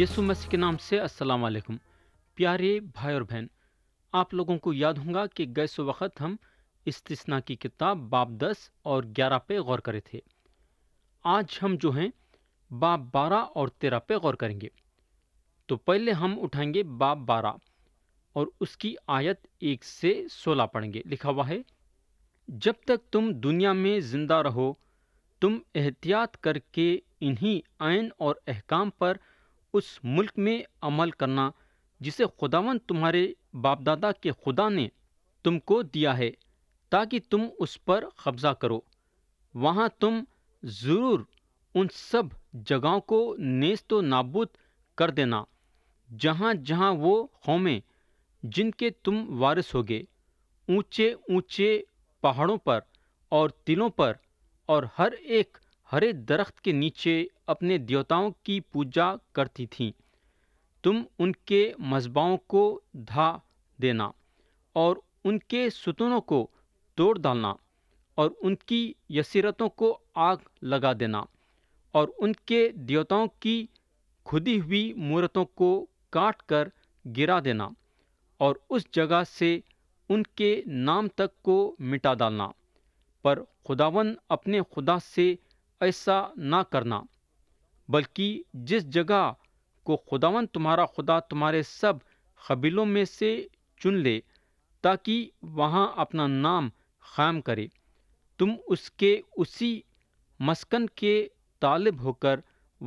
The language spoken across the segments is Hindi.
यीशु मसीह के नाम से अस्सलाम वालेकुम प्यारे भाई और बहन आप लोगों को याद होगा कि गए वक्त हम इस्तना की किताब बाब दस और ग्यारह पे गौर करे थे आज हम जो हैं बाब बारह और तेरह पे गौर करेंगे तो पहले हम उठाएंगे बाब बारह और उसकी आयत एक से सोलह पढ़ेंगे लिखा हुआ है जब तक तुम दुनिया में ज़िंदा रहो तुम एहतियात करके इन्हीं आयन और अहकाम पर उस मुल्क में अमल करना जिसे खुदावन तुम्हारे बापदादा के खुदा ने तुमको दिया है ताकि तुम उस पर कब्ज़ा करो वहाँ तुम ज़रूर उन सब जगहों को नेस्त नाबूद कर देना जहाँ जहाँ वो कौमें जिनके तुम वारिस होगे ऊंचे ऊंचे पहाड़ों पर और तिलों पर और हर एक हरे दरख्त के नीचे अपने देवताओं की पूजा करती थीं तुम उनके मजबाओं को धा देना और उनके सुतनों को तोड़ डालना और उनकी यसीरतों को आग लगा देना और उनके देवताओं की खुदी हुई मूर्तों को काट कर गिरा देना और उस जगह से उनके नाम तक को मिटा डालना पर खुदावन अपने खुदा से ऐसा ना करना बल्कि जिस जगह को खुदावन तुम्हारा खुदा तुम्हारे सब कबीलों में से चुन ले ताकि वहाँ अपना नाम क़ायम करे तुम उसके उसी मस्कन के तालब होकर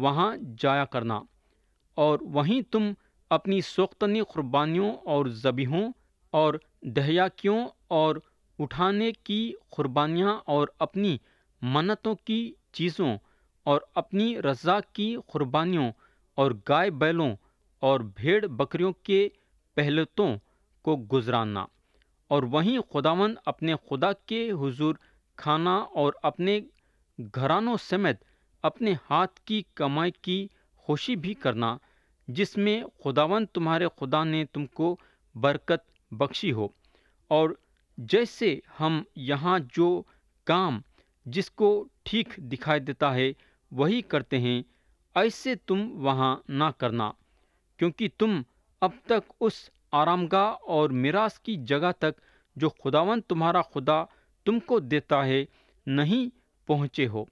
वहाँ जाया करना और वहीं तुम अपनी सोख्तनी क़ुरबानियों और जबीहों और दहयाकियों और उठाने की क़ुरबानियाँ और अपनी मन्नतों की चीज़ों और अपनी रजा की कुर्बानियों और गाय बैलों और भेड़ बकरियों के पहलतों को गुजराना और वहीं खुदावन अपने खुदा के हुजूर खाना और अपने घरानों समेत अपने हाथ की कमाई की खुशी भी करना जिसमें खुदावन तुम्हारे खुदा ने तुमको बरकत बख्शी हो और जैसे हम यहाँ जो काम जिसको ठीक दिखाई देता है वही करते हैं ऐसे तुम वहाँ ना करना क्योंकि तुम अब तक उस आरामगाह और मिरास की जगह तक जो खुदावन तुम्हारा खुदा तुमको देता है नहीं पहुँचे हो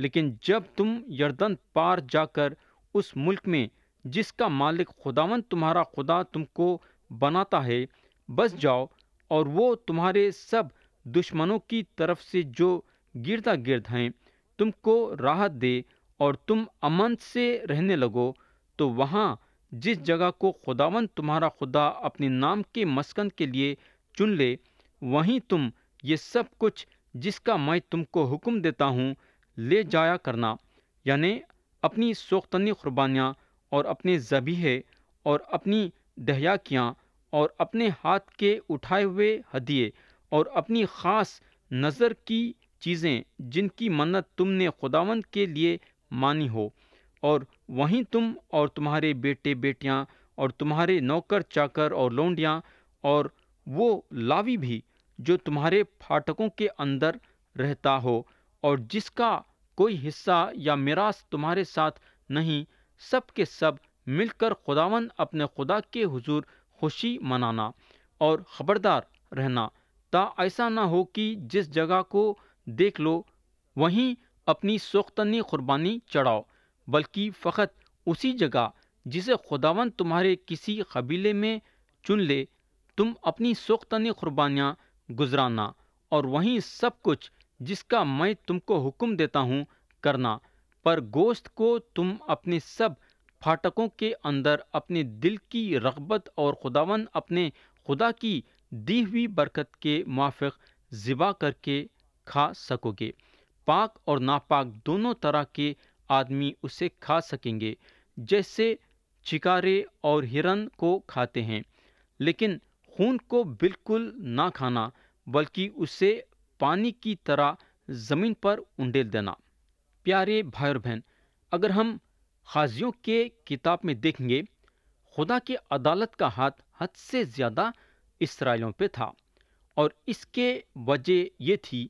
लेकिन जब तुम यर्दन पार जाकर उस मुल्क में जिसका मालिक खुदावन तुम्हारा खुदा तुमको बनाता है बस जाओ और वो तुम्हारे सब दुश्मनों की तरफ से जो गिरदा गिरद हैं तुमको राहत दे और तुम अमन से रहने लगो तो वहाँ जिस जगह को खुदावन तुम्हारा खुदा अपने नाम के मस्कन के लिए चुन ले वहीं तुम ये सब कुछ जिसका मैं तुमको हुक्म देता हूँ ले जाया करना यानी अपनी सोख्तनी कुरबानियाँ और अपने जबीहे और अपनी दहयाकियाँ और अपने हाथ के उठाए हुए हदिये और अपनी ख़ास नज़र की चीज़ें जिनकी मन्नत तुमने खुदावंद के लिए मानी हो और वहीं तुम और तुम्हारे बेटे बेटियाँ और तुम्हारे नौकर चाकर और लौंडियाँ और वो लावी भी जो तुम्हारे फाटकों के अंदर रहता हो और जिसका कोई हिस्सा या मिरास तुम्हारे साथ नहीं सब के सब मिलकर खुदावन अपने खुदा के हुजूर खुशी मनाना और ख़बरदार रहना ता ऐसा ना हो कि जिस जगह को देख लो वहीं अपनी सोख्तनी कुर्बानी चढ़ाओ बल्कि फ़कत उसी जगह जिसे खुदावन तुम्हारे किसी कबीले में चुन ले तुम अपनी सोख्तनी कुर्बानियाँ गुजराना और वहीं सब कुछ जिसका मैं तुमको हुक्म देता हूँ करना पर गोश्त को तुम अपने सब फाटकों के अंदर अपने दिल की रगबत और खुदावन अपने खुदा की दी हुई बरकत के मुआफ़ ज़िबा करके खा सकोगे पाक और नापाक दोनों तरह के आदमी उसे खा सकेंगे जैसे चिकारे और हिरन को खाते हैं लेकिन खून को बिल्कुल ना खाना बल्कि उसे पानी की तरह ज़मीन पर उंडेल देना प्यारे भाई और बहन अगर हम खाजियों के किताब में देखेंगे खुदा की अदालत का हाथ हद से ज़्यादा इसराइलों पे था और इसके वजह ये थी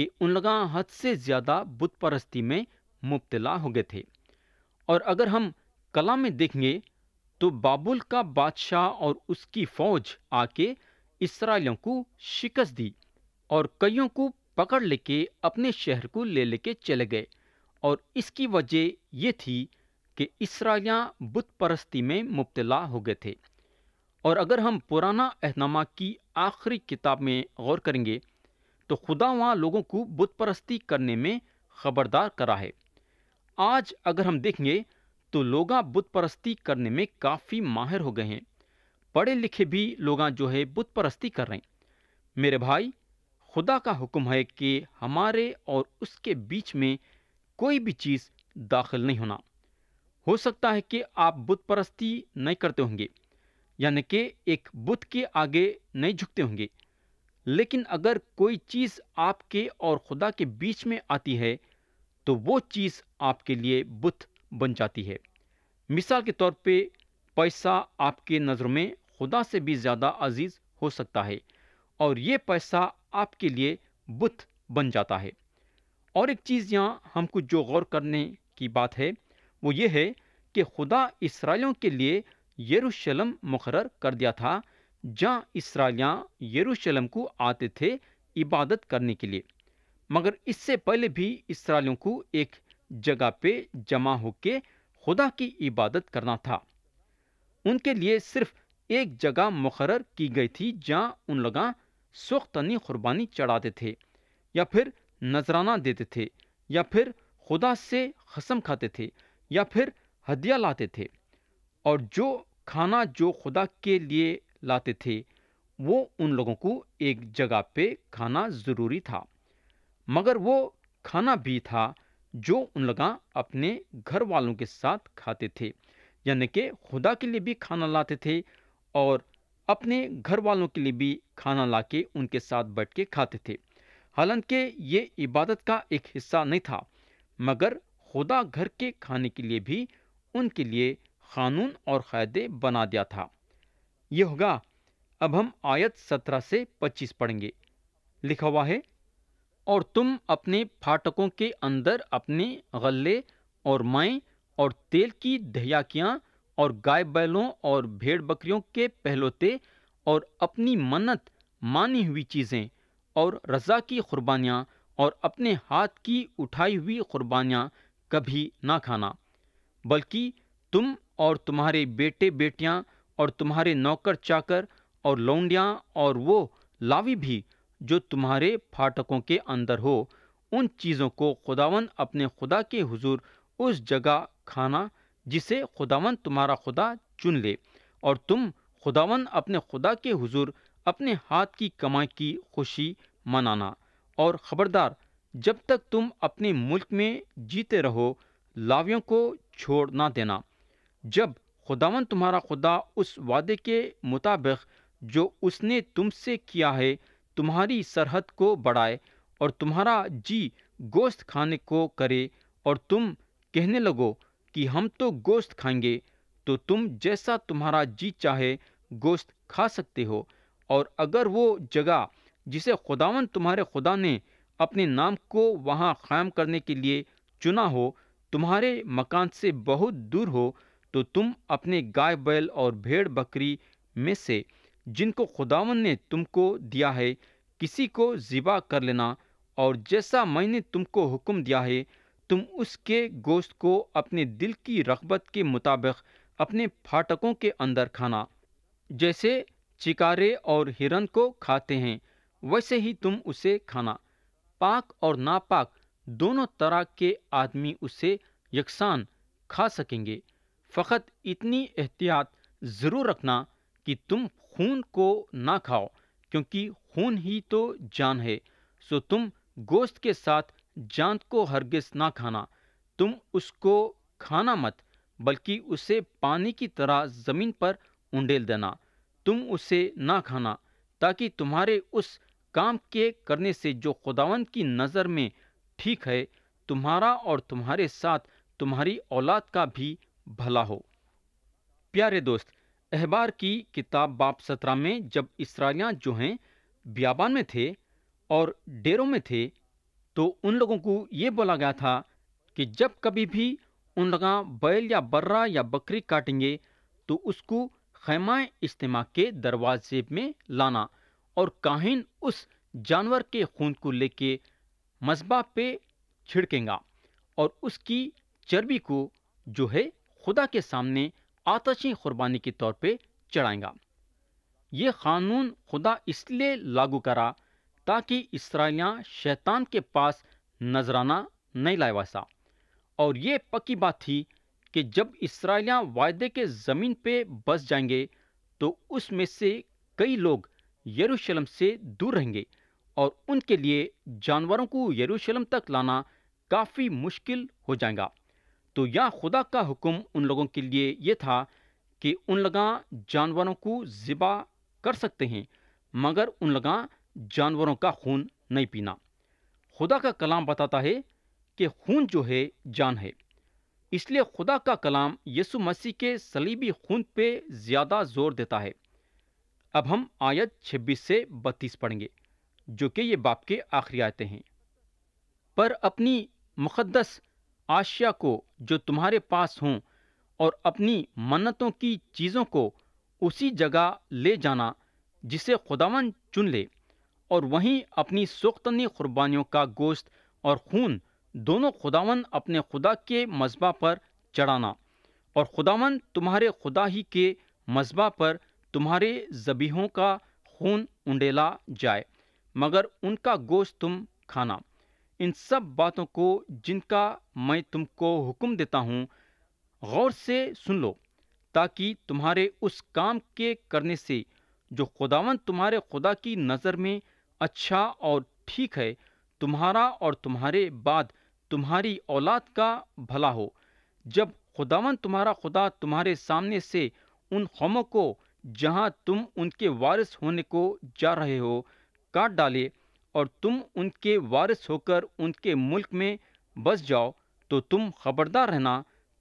कि उनका हद से ज़्यादा बुत परस्ती में मुबतला हो गए थे और अगर हम कला में देखेंगे तो बाबुल का बादशाह और उसकी फौज आके इसराइलों को शिकस्त दी और कईयों को पकड़ लेके अपने शहर को ले लेके चले गए और इसकी वजह ये थी कि इसराइलियाँ बुत परस्ती में मुबतला हो गए थे और अगर हम पुराना अहनामा की आखिरी किताब में गौर करेंगे तो खुदा वहाँ लोगों को बुत परस्ती करने में खबरदार करा है आज अगर हम देखेंगे तो लोग बुत परस्ती करने में काफ़ी माहिर हो गए हैं पढ़े लिखे भी लोग जो है बुत परस्ती कर रहे हैं मेरे भाई खुदा का हुक्म है कि हमारे और उसके बीच में कोई भी चीज़ दाखिल नहीं होना हो सकता है कि आप बुत परस्ती नहीं करते होंगे यानी कि एक बुत के आगे नहीं झुकते होंगे लेकिन अगर कोई चीज़ आपके और खुदा के बीच में आती है तो वो चीज़ आपके लिए बुत बन जाती है मिसाल के तौर पे पैसा आपके नज़र में खुदा से भी ज़्यादा अजीज़ हो सकता है और ये पैसा आपके लिए बुत बन जाता है और एक चीज़ यहाँ हमको जो गौर करने की बात है वो ये है कि खुदा इसराइलों के लिए यरूशलम मुकर कर दिया था जहाँ इसराइलियाँ यरूशलम को आते थे इबादत करने के लिए मगर इससे पहले भी इसराइलियों को एक जगह पे जमा होकर खुदा की इबादत करना था उनके लिए सिर्फ एक जगह मुकर की गई थी जहाँ उन लोग सुख्तनी कुर्बानी चढ़ाते थे या फिर नजराना देते थे या फिर खुदा से खसम खाते थे या फिर हदिया लाते थे और जो खाना जो खुदा के लिए लाते थे वो उन लोगों को एक जगह पे खाना ज़रूरी था मगर वो खाना भी था जो उन लोग अपने घर वालों के साथ खाते थे यानी कि खुदा के लिए भी खाना लाते थे और अपने घर वालों के लिए भी खाना ला के उनके साथ बैठ के खाते थे हालांकि ये इबादत का एक हिस्सा नहीं था मगर खुदा घर के खाने के लिए भी उनके लिए कानून और कायदे बना दिया था ये होगा अब हम आयत सत्रह से पच्चीस पढ़ेंगे लिखा हुआ है और तुम अपने फाटकों के अंदर अपने गले और माए और तेल की दहयाकियाँ और गाय बैलों और भेड़ बकरियों के पहलोते और अपनी मन्नत मानी हुई चीज़ें और रज़ा की कुर्बानियाँ और अपने हाथ की उठाई हुई कुर्बानियाँ कभी ना खाना बल्कि तुम और तुम्हारे बेटे बेटियाँ और तुम्हारे नौकर चाकर और लौंडियाँ और वो लावी भी जो तुम्हारे फाटकों के अंदर हो उन चीज़ों को खुदावन अपने खुदा के हुजूर उस जगह खाना जिसे खुदावन तुम्हारा खुदा चुन ले और तुम खुदावन अपने खुदा के हुजूर अपने हाथ की कमाई की खुशी मनाना और ख़बरदार जब तक तुम अपने मुल्क में जीते रहो लावियों को छोड़ ना देना जब खुदावन तुम्हारा खुदा उस वादे के मुताबिक जो उसने तुमसे किया है तुम्हारी सरहद को बढ़ाए और तुम्हारा जी गोश्त खाने को करे और तुम कहने लगो कि हम तो गोश्त खाएंगे तो तुम जैसा तुम्हारा जी चाहे गोश्त खा सकते हो और अगर वो जगह जिसे खुदावन तुम्हारे खुदा ने अपने नाम को वहाँ क़ायम करने के लिए चुना हो तुम्हारे मकान से बहुत दूर हो तो तुम अपने गाय बैल और भेड़ बकरी में से जिनको खुदावन ने तुमको दिया है किसी को ज़िबा कर लेना और जैसा मैंने तुमको हुक्म दिया है तुम उसके गोश्त को अपने दिल की रगबत के मुताबिक अपने फाटकों के अंदर खाना जैसे चिकारे और हिरन को खाते हैं वैसे ही तुम उसे खाना पाक और नापाक दोनों तरह के आदमी उसे यकसान खा सकेंगे फ़कत इतनी एहतियात ज़रूर रखना कि तुम खून को ना खाओ क्योंकि खून ही तो जान है सो तुम गोश्त के साथ जान को हरगिज ना खाना तुम उसको खाना मत बल्कि उसे पानी की तरह ज़मीन पर उंडेल देना तुम उसे ना खाना ताकि तुम्हारे उस काम के करने से जो खुदावन की नज़र में ठीक है तुम्हारा और तुम्हारे साथ तुम्हारी औलाद का भी भला हो प्यारे दोस्त अहबार की किताब बाप सत्रह में जब इसराइलियाँ जो हैं ब्याबान में थे और डेरों में थे तो उन लोगों को ये बोला गया था कि जब कभी भी उन लगा बैल या बर्रा या बकरी काटेंगे तो उसको खैमाए इज्तम के दरवाजे में लाना और काहिन उस जानवर के खून को लेके मजबा पे छिड़केंगा और उसकी चर्बी को जो है खुदा के सामने आतशी कुर्बानी के तौर पर चढ़ाएगा ये कानून खुदा इसलिए लागू करा ताकि इसराइलियाँ शैतान के पास नजराना नहीं लाए वैसा और ये पक्की बात थी कि जब इसराइलियाँ वायदे के ज़मीन पे बस जाएंगे तो उसमें से कई लोग यरूशलम से दूर रहेंगे और उनके लिए जानवरों को यरूशलम तक लाना काफ़ी मुश्किल हो जाएगा तो या खुदा का हुक्म उन लोगों के लिए ये था कि उन लगा जानवरों को ज़िबा कर सकते हैं मगर उन लगा जानवरों का खून नहीं पीना खुदा का कलाम बताता है कि खून जो है जान है इसलिए खुदा का कलाम यसु मसीह के सलीबी खून पे ज़्यादा जोर देता है अब हम आयत 26 से 32 पढ़ेंगे जो कि ये बाप के आखिरी आयते हैं पर अपनी मुक़दस आशिया को जो तुम्हारे पास हों और अपनी मन्नतों की चीज़ों को उसी जगह ले जाना जिसे खुदावन चुन ले और वहीं अपनी सोख्तनी कुर्बानियों का गोश्त और खून दोनों खुदावन अपने खुदा के मजबा पर चढ़ाना और खुदावन तुम्हारे खुदा ही के मजबा पर तुम्हारे जबीहों का खून उंडेला जाए मगर उनका गोश्त तुम खाना इन सब बातों को जिनका मैं तुमको हुक्म देता हूँ गौर से सुन लो ताकि तुम्हारे उस काम के करने से जो खुदावन तुम्हारे खुदा की नज़र में अच्छा और ठीक है तुम्हारा और तुम्हारे बाद तुम्हारी औलाद का भला हो जब खुदावन तुम्हारा खुदा तुम्हारे सामने से उन कौमों को जहाँ तुम उनके वारिस होने को जा रहे हो काट डाले और तुम उनके वारिस होकर उनके मुल्क में बस जाओ तो तुम खबरदार रहना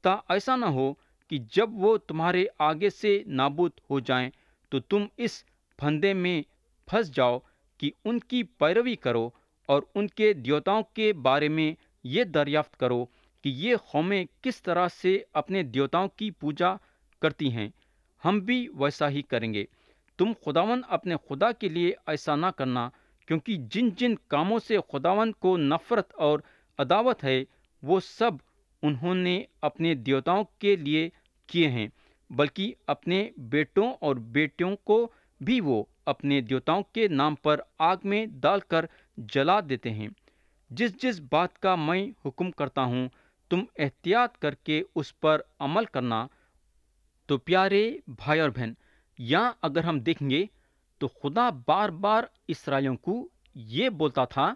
ता ऐसा ना हो कि जब वो तुम्हारे आगे से नाबूद हो जाएं तो तुम इस फंदे में फंस जाओ कि उनकी पैरवी करो और उनके देवताओं के बारे में ये दरियाफ्त करो कि ये कौमें किस तरह से अपने देवताओं की पूजा करती हैं हम भी वैसा ही करेंगे तुम खुदावन अपने खुदा के लिए ऐसा ना करना क्योंकि जिन जिन कामों से खुदावन को नफ़रत और अदावत है वो सब उन्होंने अपने देवताओं के लिए किए हैं बल्कि अपने बेटों और बेटियों को भी वो अपने देवताओं के नाम पर आग में डालकर जला देते हैं जिस जिस बात का मैं हुक्म करता हूँ तुम एहतियात करके उस पर अमल करना तो प्यारे भाई और बहन यहाँ अगर हम देखेंगे तो खुदा बार बार इसराइलियों को ये बोलता था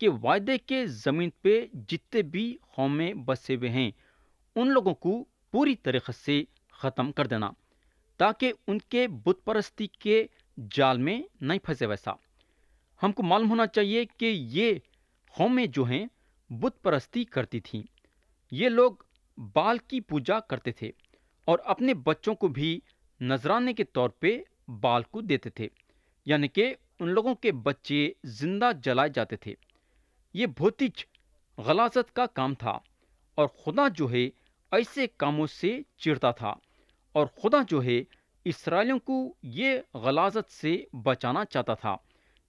कि वायदे के ज़मीन पे जितने भी कौमें बसे हुए हैं उन लोगों को पूरी तरीक़े से ख़त्म कर देना ताकि उनके बुत परस्ती के जाल में नहीं फंसे वैसा हमको मालूम होना चाहिए कि ये कौमें जो हैं बुत परस्ती करती थीं ये लोग बाल की पूजा करते थे और अपने बच्चों को भी नजराने के तौर पे बाल को देते थे यानी कि उन लोगों के बच्चे जिंदा जलाए जाते थे ये भौतिक गलाजत का काम था और खुदा जो है ऐसे कामों से चिड़ता था और खुदा जो है इसराइलों को ये गलाजत से बचाना चाहता था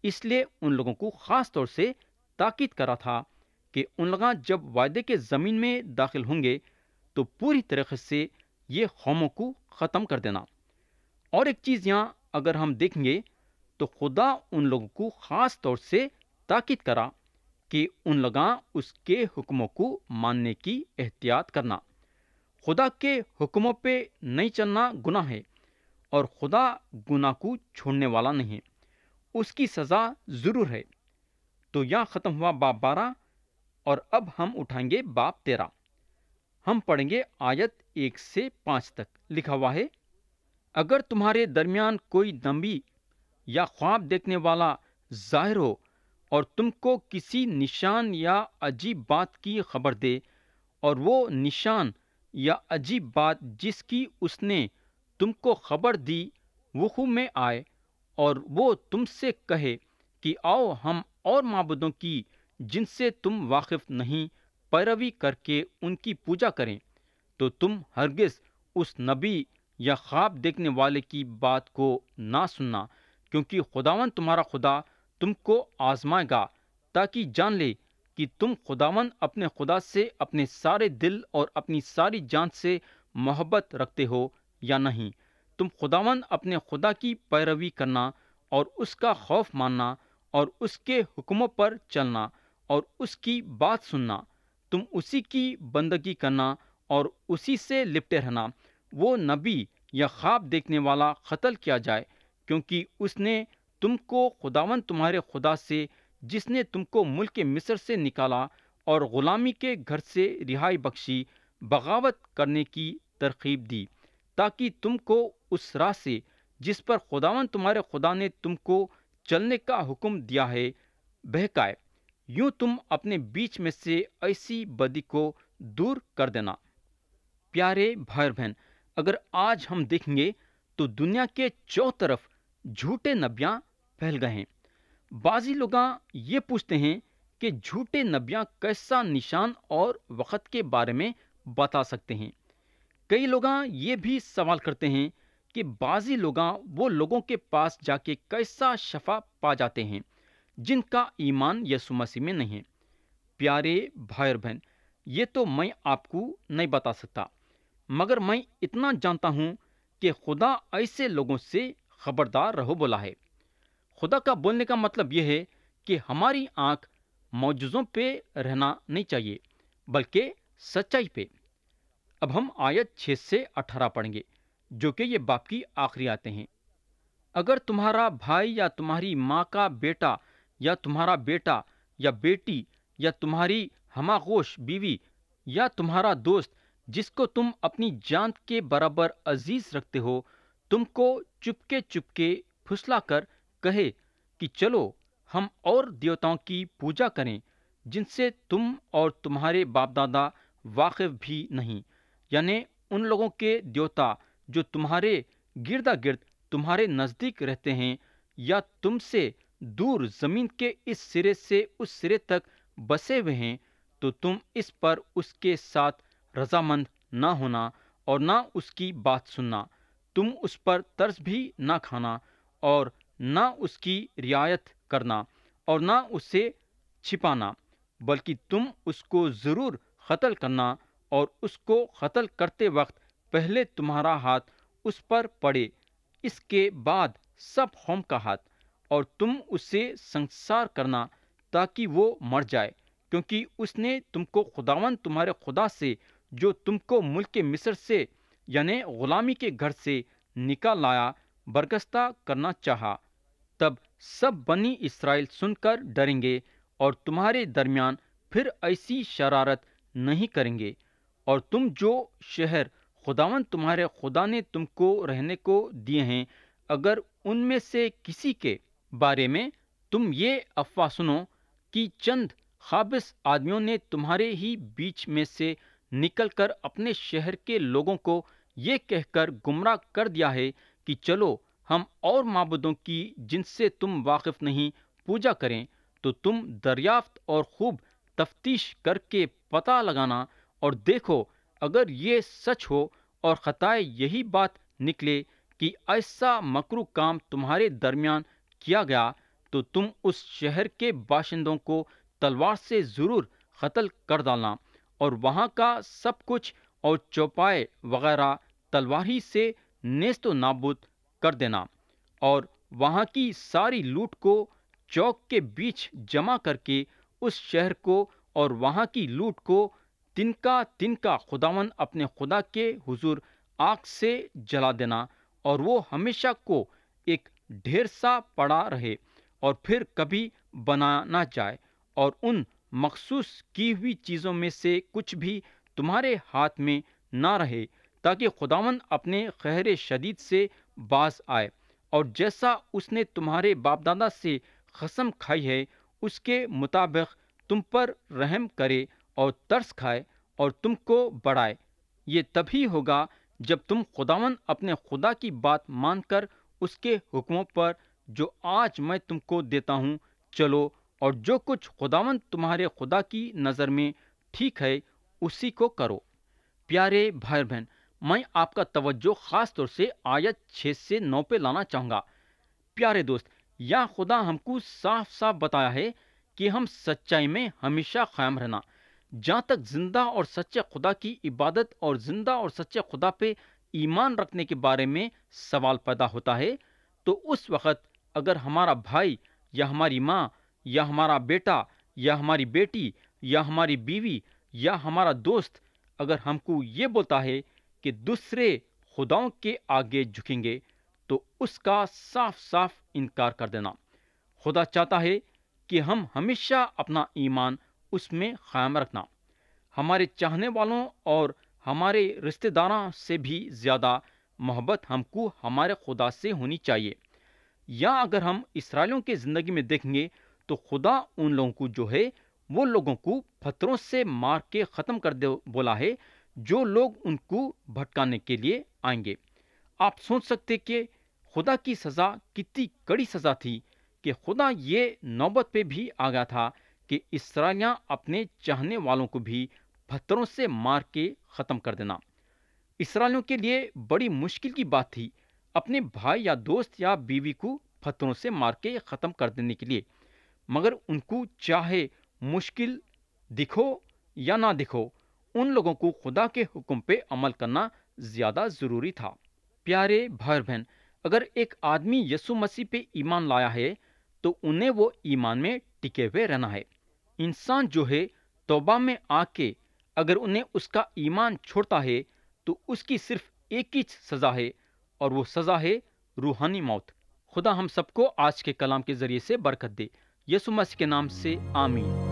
इसलिए उन लोगों को ख़ास तौर से ताकीद करा था कि उन लोग जब वायदे के ज़मीन में दाखिल होंगे तो पूरी तरीके से ये कौमों को ख़त्म कर देना और एक चीज़ यहाँ अगर हम देखेंगे तो खुदा उन लोगों को ख़ास तौर से ताकत करा कि उन लगा उसके हुक्मों को मानने की एहतियात करना खुदा के हुक्मों पे नहीं चलना गुनाह है और खुदा गुनाह को छोड़ने वाला नहीं है उसकी सज़ा ज़रूर है तो यहाँ ख़त्म हुआ बाप बारह और अब हम उठाएंगे बाप तेरह हम पढ़ेंगे आयत एक से पाँच तक लिखा हुआ है अगर तुम्हारे दरमियान कोई दम्बी या ख्वाब देखने वाला जाहिर हो और तुमको किसी निशान या अजीब बात की खबर दे और वो निशान या अजीब बात जिसकी उसने तुमको खबर दी वकू में आए और वो तुमसे कहे कि आओ हम और मबूदों की जिनसे तुम वाकिफ नहीं पैरवी करके उनकी पूजा करें तो तुम हरगिज़ उस नबी या ख्वाब देखने वाले की बात को ना सुनना क्योंकि खुदावन तुम्हारा खुदा तुमको आजमाएगा ताकि जान ले कि तुम खुदावन अपने खुदा से अपने सारे दिल और अपनी सारी जान से मोहब्बत रखते हो या नहीं तुम खुदावन अपने खुदा की पैरवी करना और उसका खौफ मानना और उसके हुक्मों पर चलना और उसकी बात सुनना तुम उसी की बंदगी करना और उसी से लिपटे रहना वो नबी या ख्वाब देखने वाला कत्ल किया जाए क्योंकि उसने तुमको खुदावन तुम्हारे खुदा से जिसने तुमको मुल्क मिस्र से निकाला और ग़ुलामी के घर से रिहाई बख्शी बगावत करने की तरकीब दी ताकि तुमको उस राह से जिस पर खुदावन तुम्हारे खुदा ने तुमको चलने का हुक्म दिया है बहकाए यूं तुम अपने बीच में से ऐसी बदी को दूर कर देना प्यारे भाई बहन अगर आज हम देखेंगे तो दुनिया के चौतरफ झूठे नबियाँ फैल गए हैं बाज़ी लोग ये पूछते हैं कि झूठे नबियाँ कैसा निशान और वक़्त के बारे में बता सकते हैं कई लोग ये भी सवाल करते हैं कि बाज़ी लोग वो लोगों के पास जाके कैसा शफा पा जाते हैं जिनका ईमान यसु मसीह में नहीं है प्यारे भाई और बहन ये तो मैं आपको नहीं बता सकता मगर मैं इतना जानता हूँ कि खुदा ऐसे लोगों से खबरदार रहो बोला है खुदा का बोलने का मतलब यह है कि हमारी आंख मौजूदों पे रहना नहीं चाहिए बल्कि सच्चाई पे अब हम आयत छः से अठारह पढ़ेंगे जो कि ये बाप की आखिरी आते हैं अगर तुम्हारा भाई या तुम्हारी माँ का बेटा या तुम्हारा बेटा या बेटी या तुम्हारी हमागोश बीवी या तुम्हारा दोस्त जिसको तुम अपनी जान के बराबर अजीज रखते हो तुमको चुपके चुपके फुसलाकर कहे कि चलो हम और देवताओं की पूजा करें जिनसे तुम और तुम्हारे बाप दादा वाकिफ भी नहीं यानी उन लोगों के देवता जो तुम्हारे गिरदा गिर्द तुम्हारे नज़दीक रहते हैं या तुमसे दूर ज़मीन के इस सिरे से उस सिरे तक बसे हुए हैं तो तुम इस पर उसके साथ रजामंद ना होना और ना उसकी बात सुनना तुम उस पर तर्स भी ना खाना और ना उसकी रियायत करना और ना उसे छिपाना बल्कि तुम उसको ज़रूर कत्ल करना और उसको कत्ल करते वक्त पहले तुम्हारा हाथ उस पर पड़े इसके बाद सब होम का हाथ और तुम उसे संसार करना ताकि वो मर जाए क्योंकि उसने तुमको खुदावन तुम्हारे खुदा से जो तुमको मुल्क मिस्र से यानी गुलामी के घर से निकाल लाया बरगस्ता करना चाहा तब सब बनी इसराइल सुनकर डरेंगे और तुम्हारे दरमियान फिर ऐसी शरारत नहीं करेंगे और तुम जो शहर खुदावन तुम्हारे खुदा ने तुमको रहने को दिए हैं अगर उनमें से किसी के बारे में तुम ये अफवाह सुनो कि चंद खाबिस आदमियों ने तुम्हारे ही बीच में से निकलकर अपने शहर के लोगों को ये कहकर गुमराह कर दिया है कि चलो हम और मबूदों की जिनसे तुम वाकिफ़ नहीं पूजा करें तो तुम दरियाफ्त और खूब तफ्तीश करके पता लगाना और देखो अगर ये सच हो और ख़ताए यही बात निकले कि ऐसा मकरू काम तुम्हारे दरमियान किया गया तो तुम उस शहर के बाशिंदों को तलवार से ज़रूर कत्ल कर डालना और वहाँ का सब कुछ और चौपाए वगैरह तलवार ही से नेस्तो नाबूद कर देना और वहाँ की सारी लूट को चौक के बीच जमा करके उस शहर को और वहाँ की लूट को तिनका तिनका खुदावन अपने खुदा के हुजूर आग से जला देना और वो हमेशा को एक ढेर सा पड़ा रहे और फिर कभी बना ना जाए और उन मखसूस की हुई चीज़ों में से कुछ भी तुम्हारे हाथ में ना रहे ताकि खुदावन अपने खहर शदीद से बास आए और जैसा उसने तुम्हारे बापदादा से कसम खाई है उसके मुताबिक तुम पर रहम करे और तर्स खाए और तुमको बढ़ाए ये तभी होगा जब तुम खुदावन अपने खुदा की बात मानकर उसके हुक्मों पर जो आज मैं तुमको देता हूँ चलो और जो कुछ खुदावन तुम्हारे खुदा की नज़र में ठीक है उसी को करो प्यारे भाई बहन मैं आपका तवज्जो ख़ास तौर से आयत छः से नौ पे लाना चाहूँगा प्यारे दोस्त यह खुदा हमको साफ साफ बताया है कि हम सच्चाई में हमेशा कायम रहना जहाँ तक जिंदा और सच्चे खुदा की इबादत और जिंदा और सच्चे खुदा पे ईमान रखने के बारे में सवाल पैदा होता है तो उस वक़्त अगर हमारा भाई या हमारी माँ या हमारा बेटा या हमारी बेटी या हमारी बीवी या हमारा दोस्त अगर हमको ये बोलता है कि दूसरे खुदाओं के आगे झुकेंगे तो उसका साफ साफ इनकार कर देना खुदा चाहता है कि हम हमेशा अपना ईमान उसमें कायम रखना हमारे चाहने वालों और हमारे रिश्तेदारों से भी ज़्यादा मोहब्बत हमको हमारे खुदा से होनी चाहिए या अगर हम इसराइलों की ज़िंदगी में देखेंगे तो खुदा उन लोगों को जो है वो लोगों को पत्थरों से मार के ख़त्म कर दे बोला है जो लोग उनको भटकाने के लिए आएंगे आप सोच सकते कि खुदा की सज़ा कितनी कड़ी सज़ा थी कि खुदा ये नौबत पे भी आ गया था कि इसराइलियाँ अपने चाहने वालों को भी पत्थरों से मार के ख़त्म कर देना इसराइलियों के लिए बड़ी मुश्किल की बात थी अपने भाई या दोस्त या बीवी को पत्थरों से मार के ख़त्म कर देने के लिए मगर उनको चाहे मुश्किल दिखो या ना दिखो उन लोगों को खुदा के हुक्म पे अमल करना ज़्यादा ज़रूरी था प्यारे भाई बहन अगर एक आदमी यसु मसीह पे ईमान लाया है तो उन्हें वो ईमान में टिके हुए रहना है इंसान जो है तोबा में आके अगर उन्हें उसका ईमान छोड़ता है तो उसकी सिर्फ एक ही सज़ा है और वो सज़ा है रूहानी मौत खुदा हम सबको आज के कलाम के ज़रिए से बरकत दे यसु मसीह के नाम से आमीन